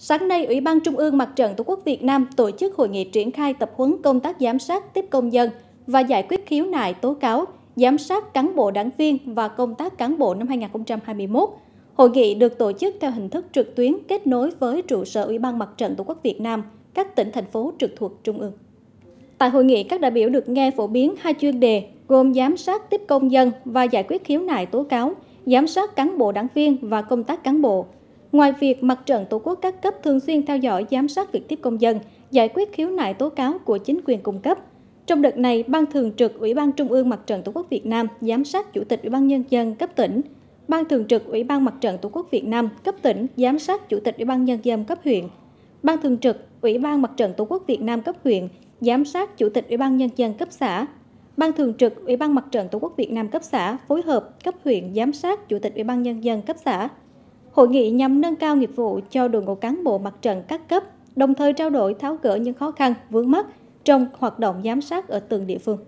Sáng nay, Ủy ban Trung ương Mặt trận Tổ quốc Việt Nam tổ chức hội nghị triển khai tập huấn công tác giám sát tiếp công dân và giải quyết khiếu nại tố cáo, giám sát cán bộ đảng viên và công tác cán bộ năm 2021. Hội nghị được tổ chức theo hình thức trực tuyến kết nối với trụ sở Ủy ban Mặt trận Tổ quốc Việt Nam, các tỉnh thành phố trực thuộc Trung ương. Tại hội nghị, các đại biểu được nghe phổ biến hai chuyên đề gồm giám sát tiếp công dân và giải quyết khiếu nại tố cáo, giám sát cán bộ đảng viên và công tác cán bộ – Ngoài việc mặt trận Tổ quốc các cấp thường xuyên theo dõi giám sát việc tiếp công dân, giải quyết khiếu nại tố cáo của chính quyền cung cấp, trong đợt này, Ban Thường trực Ủy ban Trung ương Mặt trận Tổ quốc Việt Nam giám sát Chủ tịch Ủy ban Nhân dân cấp tỉnh, Ban Thường trực Ủy ban Mặt trận Tổ quốc Việt Nam cấp tỉnh giám sát Chủ tịch Ủy ban Nhân dân cấp huyện, Ban Thường trực Ủy ban Mặt trận Tổ quốc Việt Nam cấp huyện giám sát Chủ tịch Ủy ban Nhân dân cấp xã, Ban Thường trực Ủy ban Mặt trận Tổ quốc Việt Nam cấp xã phối hợp cấp huyện giám sát Chủ tịch Ủy ban Nhân dân cấp xã. Hội nghị nhằm nâng cao nghiệp vụ cho đội ngũ cán bộ mặt trận các cấp, đồng thời trao đổi tháo gỡ những khó khăn, vướng mắt trong hoạt động giám sát ở từng địa phương.